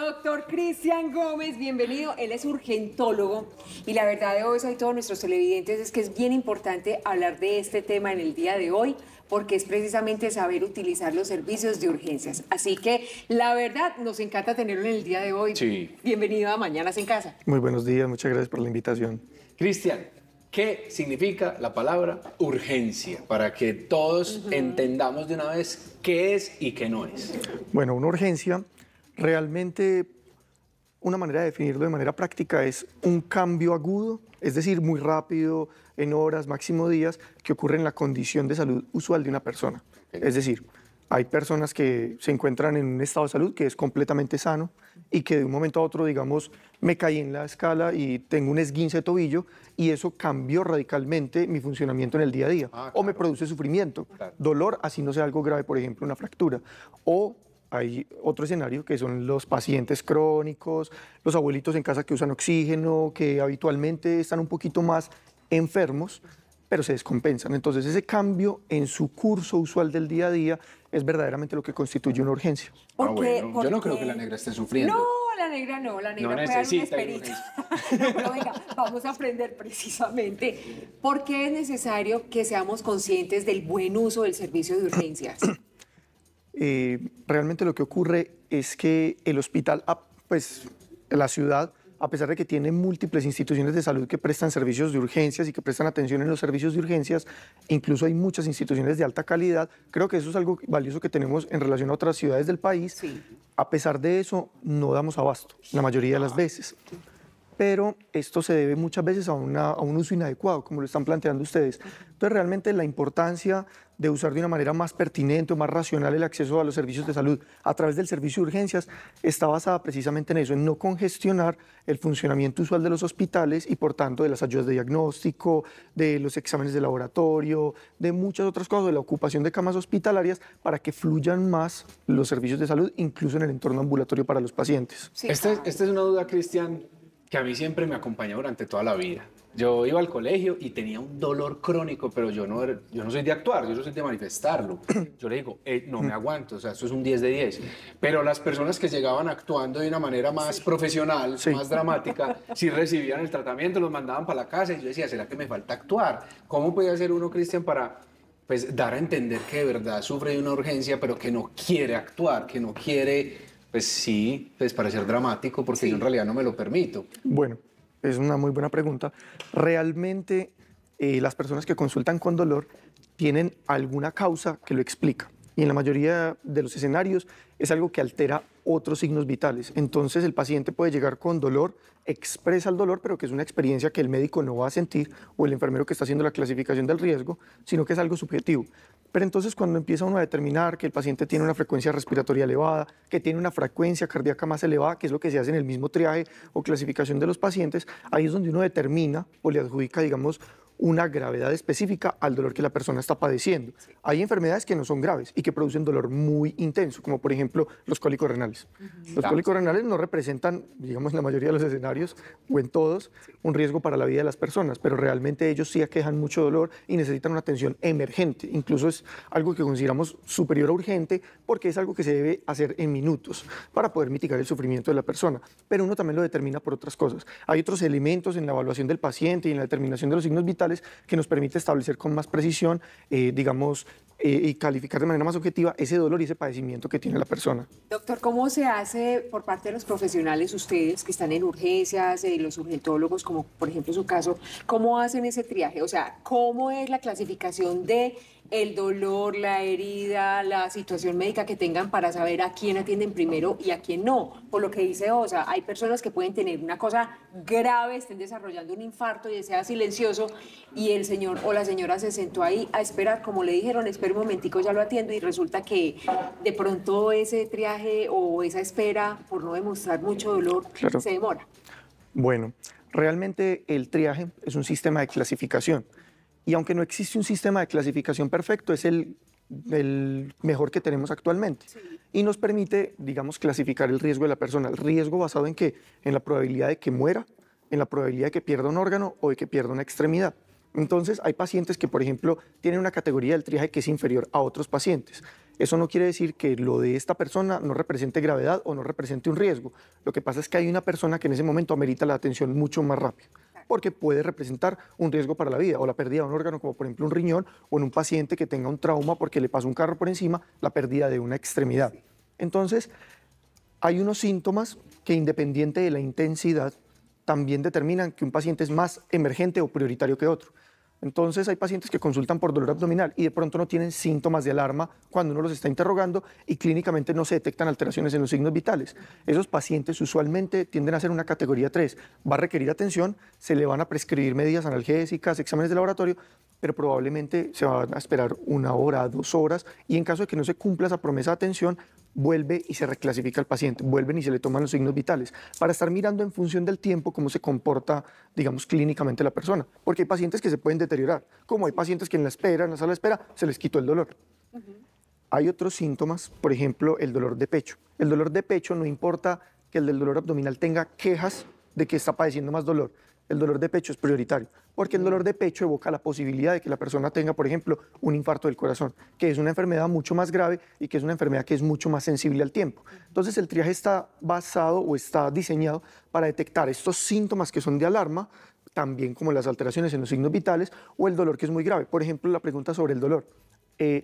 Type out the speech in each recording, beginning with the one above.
Doctor Cristian Gómez, bienvenido. Él es urgentólogo y la verdad de hoy, soy todos nuestros televidentes, es que es bien importante hablar de este tema en el día de hoy porque es precisamente saber utilizar los servicios de urgencias. Así que la verdad nos encanta tenerlo en el día de hoy. Bienvenido a Mañanas en Casa. Muy buenos días, muchas gracias por la invitación. Cristian, ¿Qué significa la palabra urgencia? Para que todos entendamos de una vez qué es y qué no es. Bueno, una urgencia Realmente una manera de definirlo de manera práctica es un cambio agudo, es decir, muy rápido, en horas, máximo días, que ocurre en la condición de salud usual de una persona. Es decir, hay personas que se encuentran en un estado de salud que es completamente sano y que de un momento a otro, digamos, me caí en la escala y tengo un esguince de tobillo y eso cambió radicalmente mi funcionamiento en el día a día. Ah, o me produce sufrimiento, dolor, así no sea algo grave, por ejemplo, una fractura. O hay otro escenario que son los pacientes crónicos, los abuelitos en casa que usan oxígeno, que habitualmente están un poquito más enfermos, pero se descompensan. Entonces ese cambio en su curso usual del día a día es verdaderamente lo que constituye una urgencia. Ah, yo no creo que la negra esté sufriendo. No, la negra no, la negra no puede necesita una vamos a aprender precisamente por qué es necesario que seamos conscientes del buen uso del servicio de urgencias. Eh, realmente lo que ocurre es que el hospital, ah, pues la ciudad, a pesar de que tiene múltiples instituciones de salud que prestan servicios de urgencias y que prestan atención en los servicios de urgencias, incluso hay muchas instituciones de alta calidad, creo que eso es algo valioso que tenemos en relación a otras ciudades del país. A pesar de eso, no damos abasto la mayoría de las ah. veces pero esto se debe muchas veces a, un uso inadecuado, como lo están planteando ustedes. Entonces, realmente la importancia de usar de una manera más pertinente o más racional el acceso a los servicios de salud a través del servicio de urgencias está basada precisamente en eso, en no congestionar el funcionamiento usual de los hospitales y por tanto de las ayudas de diagnóstico, de los exámenes de laboratorio, de muchas otras cosas, de la ocupación de camas hospitalarias para que fluyan más los servicios de salud, incluso en el entorno ambulatorio para los pacientes. Esta, esta es una duda, Cristian, que a mí siempre me acompañó durante toda la vida. Yo iba al colegio y tenía un dolor crónico, pero yo no, yo no soy de actuar, yo no soy de manifestarlo. Yo le digo, eh, no me aguanto, o sea, esto es un 10 de 10. Pero las personas que llegaban actuando de una manera más profesional, más dramática, si recibían el tratamiento, los mandaban para la casa y yo decía, ¿será que me falta actuar? ¿Cómo puede ser uno, Cristian, para pues dar a entender que de verdad sufre de una urgencia, pero que no quiere actuar, que no quiere pues sí, pues parecer dramático, porque yo en realidad no me lo permito. Bueno, es una muy buena pregunta. Realmente eh, las personas que consultan con dolor tienen alguna causa que lo explica. Y en la mayoría de los escenarios es algo que altera otros signos vitales. Entonces el paciente puede llegar con dolor, expresa el dolor, pero que es una experiencia que el médico no va a sentir o el enfermero que está haciendo la clasificación del riesgo, sino que es algo subjetivo. Pero entonces cuando empieza uno a determinar que el paciente tiene una frecuencia respiratoria elevada, que tiene una frecuencia cardíaca más elevada, que es lo que se hace en el mismo triaje o clasificación de los pacientes, ahí es donde uno determina o le adjudica, digamos, una gravedad específica al dolor que la persona está padeciendo. Hay enfermedades que no son graves y que producen dolor muy intenso, como por ejemplo los cólicos renales. Los cólicos renales no representan, digamos, en la mayoría de los escenarios o en todos, un riesgo para la vida de las personas, pero realmente ellos sí aquejan mucho dolor y necesitan una atención emergente. Incluso es algo que consideramos superior a urgente porque es algo que se debe hacer en minutos para poder mitigar el sufrimiento de la persona. Pero uno también lo determina por otras cosas. Hay otros elementos en la evaluación del paciente y en la determinación de los signos vitales que nos permite establecer con más precisión, eh, digamos, eh, y calificar de manera más objetiva ese dolor y ese padecimiento que tiene la persona. Doctor, ¿cómo se hace por parte de los profesionales, ustedes que están en urgencias y eh, los urgentólogos, como por ejemplo su caso, cómo hacen ese triaje? O sea, ¿cómo es la clasificación de el dolor, la herida, la situación médica que tengan para saber a quién atienden primero y a quién no. Por lo que dice Osa, hay personas que pueden tener una cosa grave, estén desarrollando un infarto y sea silencioso y el señor o la señora se sentó ahí a esperar, como le dijeron, espero un momentico, ya lo atiendo y resulta que de pronto ese triaje o esa espera por no demostrar mucho dolor se demora. Bueno, realmente el triaje es un sistema de clasificación. Y aunque no existe un sistema de clasificación perfecto, es el, el mejor que tenemos actualmente. Y nos permite, digamos, clasificar el riesgo de la persona. ¿El riesgo basado en que En la probabilidad de que muera, en la probabilidad de que pierda un órgano o de que pierda una extremidad. Entonces, hay pacientes que, por ejemplo, tienen una categoría del triaje que es inferior a otros pacientes. Eso no quiere decir que lo de esta persona no represente gravedad o no represente un riesgo. Lo que pasa es que hay una persona que en ese momento amerita la atención mucho más rápido porque puede representar un riesgo para la vida o la pérdida de un órgano, como por ejemplo un riñón, o en un paciente que tenga un trauma porque le pasó un carro por encima, la pérdida de una extremidad. Entonces, hay unos síntomas que independiente de la intensidad, también determinan que un paciente es más emergente o prioritario que otro. Entonces hay pacientes que consultan por dolor abdominal y de pronto no tienen síntomas de alarma cuando uno los está interrogando y clínicamente no se detectan alteraciones en los signos vitales. Esos pacientes usualmente tienden a ser una categoría 3. Va a requerir atención, se le van a prescribir medidas analgésicas, exámenes de laboratorio, pero probablemente se van a esperar una hora, dos horas y en caso de que no se cumpla esa promesa de atención, vuelve y se reclasifica el paciente, vuelven y se le toman los signos vitales, para estar mirando en función del tiempo cómo se comporta, digamos, clínicamente la persona. Porque hay pacientes que se pueden deteriorar, como hay pacientes que en la espera, en la sala de espera, se les quitó el dolor. Hay otros síntomas, por ejemplo, el dolor de pecho. El dolor de pecho no importa que el del dolor abdominal tenga quejas de que está padeciendo más dolor, el dolor de pecho es prioritario, porque el dolor de pecho evoca la posibilidad de que la persona tenga, por ejemplo, un infarto del corazón, que es una enfermedad mucho más grave y que es una enfermedad que es mucho más sensible al tiempo. Entonces el triaje está basado o está diseñado para detectar estos síntomas que son de alarma, también como las alteraciones en los signos vitales o el dolor que es muy grave. Por ejemplo, la pregunta sobre el dolor. Eh,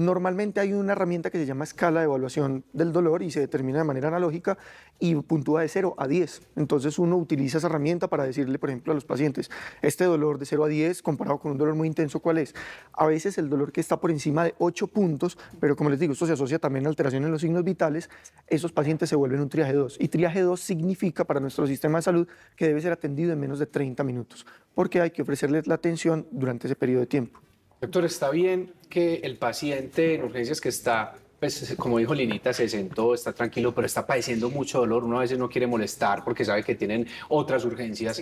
Normalmente hay una herramienta que se llama escala de evaluación del dolor y se determina de manera analógica y puntúa de 0 a 10. Entonces uno utiliza esa herramienta para decirle, por ejemplo, a los pacientes, este dolor de 0 a 10 comparado con un dolor muy intenso, ¿cuál es? A veces el dolor que está por encima de 8 puntos, pero como les digo, esto se asocia también a alteraciones en los signos vitales, esos pacientes se vuelven un triaje 2. Y triaje 2 significa para nuestro sistema de salud que debe ser atendido en menos de 30 minutos, porque hay que ofrecerles la atención durante ese periodo de tiempo. Doctor, ¿está bien que el paciente en urgencias que está, pues como dijo Linita, se sentó, está tranquilo, pero está padeciendo mucho dolor? Uno a veces no quiere molestar porque sabe que tienen otras urgencias.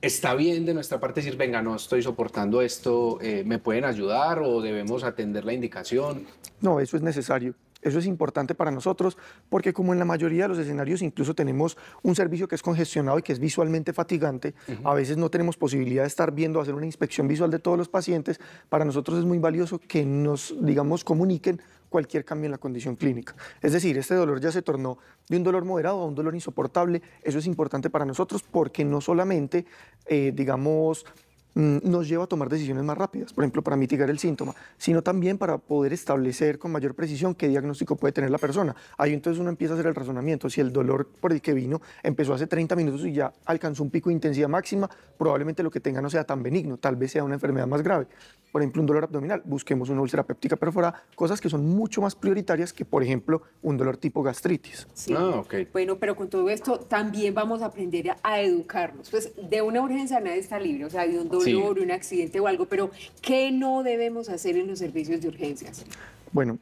¿Está bien de nuestra parte decir, venga, no estoy soportando esto, eh, me pueden ayudar o debemos atender la indicación? No, eso es necesario. Eso es importante para nosotros porque como en la mayoría de los escenarios incluso tenemos un servicio que es congestionado y que es visualmente fatigante, a veces no tenemos posibilidad de estar viendo, hacer una inspección visual de todos los pacientes, para nosotros es muy valioso que nos, digamos, comuniquen cualquier cambio en la condición clínica. Es decir, este dolor ya se tornó de un dolor moderado a un dolor insoportable. Eso es importante para nosotros porque no solamente, eh, digamos, Mm, nos lleva a tomar decisiones más rápidas, por ejemplo, para mitigar el síntoma, sino también para poder establecer con mayor precisión qué diagnóstico puede tener la persona. Ahí entonces uno empieza a hacer el razonamiento. Si el dolor por el que vino empezó hace 30 minutos y ya alcanzó un pico de intensidad máxima, probablemente lo que tenga no sea tan benigno, tal vez sea una enfermedad más grave. Por ejemplo, un dolor abdominal, busquemos una úlcera péptica perforada, cosas que son mucho más prioritarias que, por ejemplo, un dolor tipo gastritis. Ah, bueno, pero con todo esto también vamos a aprender a, educarnos. Pues de una urgencia nadie está libre, o sea, de un dolor un accidente o algo, pero ¿qué no debemos hacer en los servicios de urgencias? Bueno,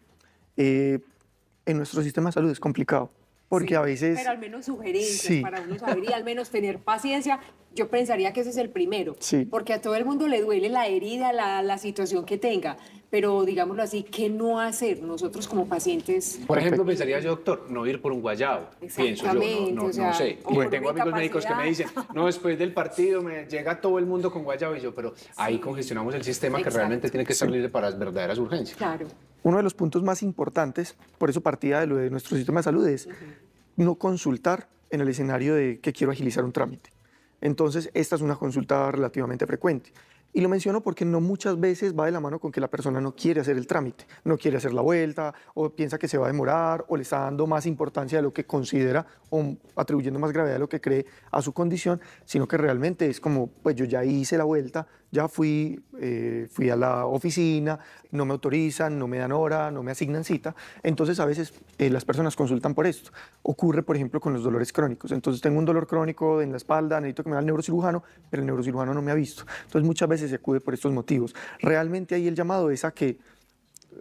eh, en nuestro sistema de salud es complicado porque a veces... Pero al menos sugerencias para uno saber y al menos tener paciencia. Yo pensaría que ese es el primero, porque a todo el mundo le duele la herida, la, la, situación que tenga, pero digámoslo así, ¿qué no hacer nosotros como pacientes? Por ejemplo, pensaría yo, doctor, no ir por un guayabo, pienso yo, no, sé. Y tengo amigos médicos que me dicen, no, después del partido me llega todo el mundo con guayabo, y yo, pero ahí congestionamos el sistema que realmente tiene que salir para las verdaderas urgencias. Claro. Uno de los puntos más importantes, por eso partida de lo de nuestro sistema de salud, es no consultar en el escenario de que quiero agilizar un trámite. Entonces, esta es una consulta relativamente frecuente. Y lo menciono porque no muchas veces va de la mano con que la persona no quiere hacer el trámite, no quiere hacer la vuelta, o piensa que se va a demorar, o le está dando más importancia de lo que considera, o atribuyendo más gravedad de lo que cree a su condición, sino que realmente es como, pues yo ya hice la vuelta, ya fui, eh, fui a la oficina, no me autorizan, no me dan hora, no me asignan cita. Entonces a veces eh, las personas consultan por esto. Ocurre, por ejemplo, con los dolores crónicos. Entonces tengo un dolor crónico en la espalda, necesito que me vea el neurocirujano, pero el neurocirujano no me ha visto. Entonces muchas veces se acude por estos motivos. Realmente ahí el llamado es a que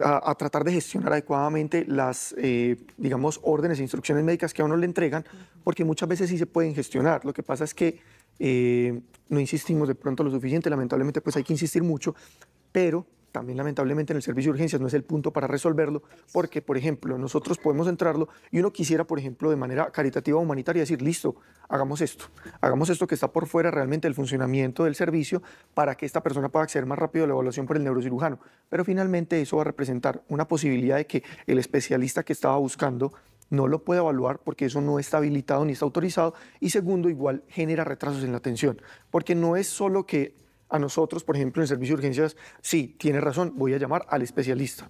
a, tratar de gestionar adecuadamente las, eh, digamos, órdenes e instrucciones médicas que a uno le entregan, porque muchas veces sí se pueden gestionar. Lo que pasa es que eh, no insistimos de pronto lo suficiente, lamentablemente pues hay que insistir mucho, pero también lamentablemente en el servicio de urgencias no es el punto para resolverlo, porque, por ejemplo, nosotros podemos entrarlo y uno quisiera, por ejemplo, de manera caritativa humanitaria decir, listo, hagamos esto, hagamos esto que está por fuera realmente del funcionamiento del servicio para que esta persona pueda acceder más rápido a la evaluación por el neurocirujano. Pero finalmente eso va a representar una posibilidad de que el especialista que estaba buscando no lo puede evaluar porque eso no está habilitado ni está autorizado. Y segundo, igual genera retrasos en la atención, porque no es solo que a nosotros, por ejemplo, en el servicio de urgencias, sí, tiene razón, voy a llamar al especialista.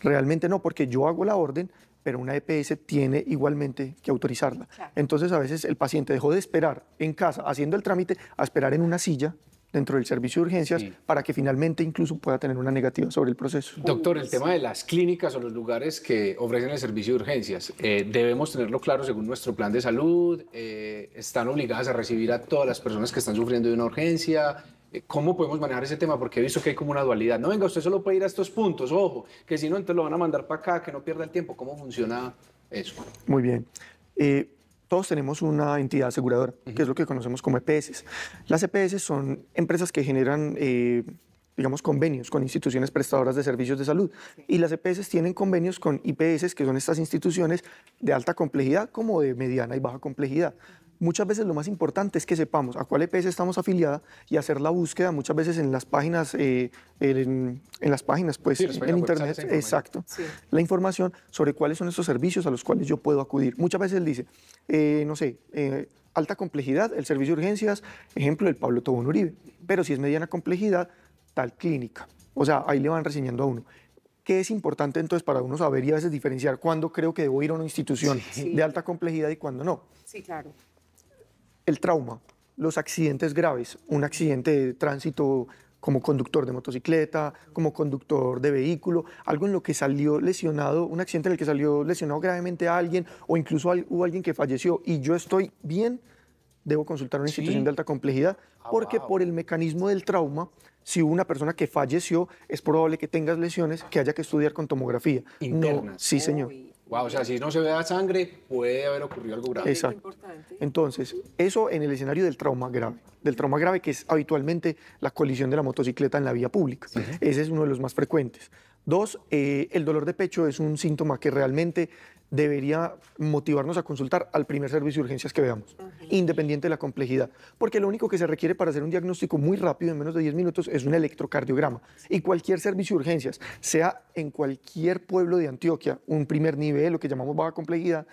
Realmente no, porque yo hago la orden, pero una EPS tiene igualmente que autorizarla. Entonces, a veces el paciente dejó de esperar en casa, haciendo el trámite, a esperar en una silla dentro del servicio de urgencias para que finalmente incluso pueda tener una negativa sobre el proceso. Doctor, el tema de las clínicas o los lugares que ofrecen el servicio de urgencias, eh, debemos tenerlo claro según nuestro plan de salud, eh, están obligadas a recibir a todas las personas que están sufriendo de una urgencia, eh, ¿Cómo podemos manejar ese tema? Porque he visto que hay como una dualidad. No, venga, usted solo puede ir a estos puntos, ojo, que si no, entonces lo van a mandar para acá, que no pierda el tiempo. ¿Cómo funciona eso? Muy bien todos tenemos una entidad aseguradora, que es lo que conocemos como EPS. Las EPS son empresas que generan... Eh, digamos, convenios con instituciones prestadoras de servicios de salud. Y las EPS tienen convenios con IPS, que son estas instituciones de alta complejidad como de mediana y baja complejidad muchas veces lo más importante es que sepamos a cuál EPS estamos afiliada y hacer la búsqueda muchas veces en las páginas, eh, en, las páginas, pues en, internet, exacto, la información sobre cuáles son esos servicios a los cuales yo puedo acudir. Muchas veces dice, eh, no sé, eh, alta complejidad, el servicio de urgencias, ejemplo, el Pablo Tobón Uribe, pero si es mediana complejidad, tal clínica. O sea, ahí le van reseñando a uno. ¿Qué es importante entonces para uno saber y a veces diferenciar cuándo creo que debo ir a una institución de alta complejidad y cuándo no? Sí, claro el trauma, los accidentes graves, un accidente de tránsito como conductor de motocicleta, como conductor de vehículo, algo en lo que salió lesionado, un accidente en el que salió lesionado gravemente a alguien o incluso hubo alguien que falleció y yo estoy bien, debo consultar una institución de alta complejidad ah, porque por el mecanismo del trauma, si hubo una persona que falleció, es probable que tengas lesiones que haya que estudiar con tomografía. No, sí, señor. Wow, o sea, si no se vea sangre, puede haber ocurrido algo grave. Exacto. Entonces, eso en el escenario del trauma grave, del trauma grave que es habitualmente la colisión de la motocicleta en la vía pública. Ese es uno de los más frecuentes. Dos, eh, el dolor de pecho es un síntoma que realmente debería motivarnos a consultar al primer servicio de urgencias que veamos, independiente de la complejidad, porque lo único que se requiere para hacer un diagnóstico muy rápido, en menos de 10 minutos, es un electrocardiograma. Y cualquier servicio de urgencias, sea en cualquier pueblo de Antioquia, un primer nivel, lo que llamamos baja complejidad,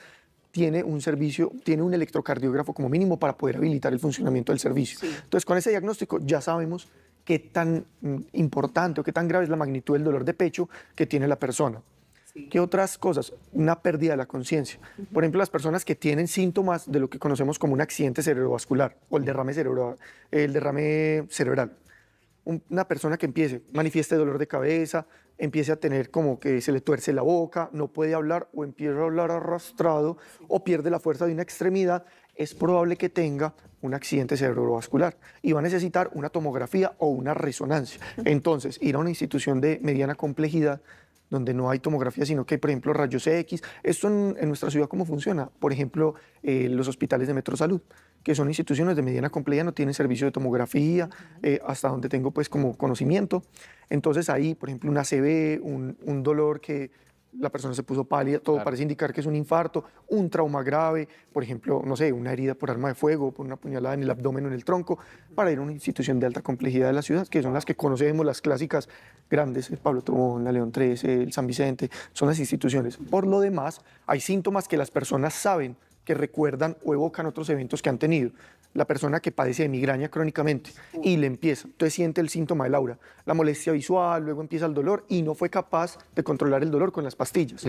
tiene un servicio, tiene un electrocardiógrafo como mínimo para poder habilitar el funcionamiento del servicio. Entonces, con ese diagnóstico ya sabemos qué tan mm, importante o qué tan grave es la magnitud del dolor de pecho que tiene la persona. ¿Qué otras cosas? Una pérdida de la conciencia. Por ejemplo, las personas que tienen síntomas de lo que conocemos como un accidente cerebrovascular o el derrame, cerebral. Una persona que empiece, manifieste dolor de cabeza, empiece a tener como que se le tuerce la boca, no puede hablar o empieza a hablar arrastrado o pierde la fuerza de una extremidad, es probable que tenga un accidente cerebrovascular y va a necesitar una tomografía o una resonancia. Entonces, ir a una institución de mediana complejidad donde no hay tomografía, sino que hay, por ejemplo, rayos X. ¿Esto en, nuestra ciudad cómo funciona? Por ejemplo, eh, los hospitales de Metro Salud, que son instituciones de mediana complejidad, no tienen servicio de tomografía, eh, hasta donde tengo pues como conocimiento. Entonces ahí, por ejemplo, una CV, un, un dolor que la persona se puso pálida, todo parece indicar que es un infarto, un trauma grave, por ejemplo, no sé, una herida por arma de fuego, por una puñalada en el abdomen o en el tronco, para ir a una institución de alta complejidad de la ciudad, que son las que conocemos, las clásicas grandes, Pablo Tromón, la León 3, el San Vicente, son las instituciones. Por lo demás, hay síntomas que las personas saben que recuerdan o evocan otros eventos que han tenido la persona que padece de migraña crónicamente y le empieza, entonces siente el síntoma de Laura, la molestia visual, luego empieza el dolor y no fue capaz de controlar el dolor con las pastillas.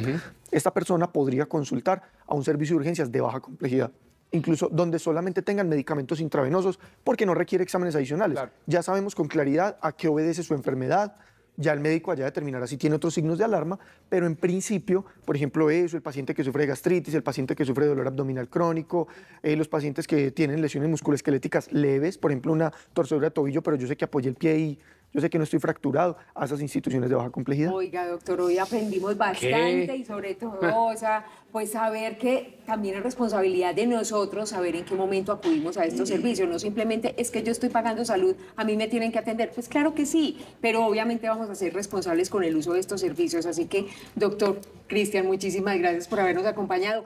Esta persona podría consultar a un servicio de urgencias de baja complejidad incluso donde solamente tengan medicamentos intravenosos, porque no requiere exámenes adicionales. Ya sabemos con claridad a qué obedece su enfermedad, ya el médico allá determinará si tiene otros signos de alarma, pero en principio, por ejemplo, eso, el paciente que sufre gastritis, el paciente que sufre dolor abdominal crónico, eh, los pacientes que tienen lesiones musculoesqueléticas leves, por ejemplo, una torcedura de tobillo, pero yo sé que apoyé el pie y yo sé que no estoy fracturado a esas instituciones de baja complejidad. Oiga, doctor, hoy aprendimos bastante y sobre todo, o sea, pues saber que también es responsabilidad de nosotros saber en qué momento acudimos a estos servicios, no simplemente es que yo estoy pagando salud, a mí me tienen que atender. Pues claro que sí, pero obviamente vamos a ser responsables con el uso de estos servicios. Así que, doctor Cristian, muchísimas gracias por habernos acompañado.